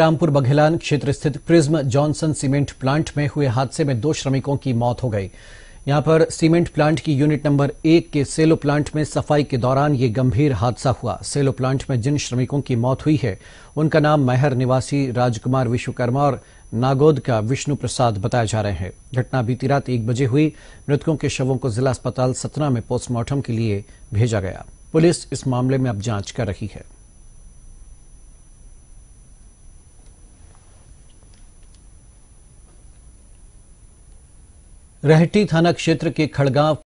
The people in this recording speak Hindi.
रामपुर बघेलान क्षेत्र स्थित प्रिज्म जॉनसन सीमेंट प्लांट में हुए हादसे में दो श्रमिकों की मौत हो गई यहां पर सीमेंट प्लांट की यूनिट नंबर एक के सेलो प्लांट में सफाई के दौरान ये गंभीर हादसा हुआ सेलो प्लांट में जिन श्रमिकों की मौत हुई है उनका नाम महर निवासी राजकुमार विश्वकर्मा और नागोद का विष्णु प्रसाद बताए जा रहे हैं घटना बीती रात एक बजे हुई मृतकों के शवों को जिला अस्पताल सतना में पोस्टमार्टम के लिए भेजा गया पुलिस इस मामले में अब जांच कर रही है रहटी थाना क्षेत्र के खड़गांव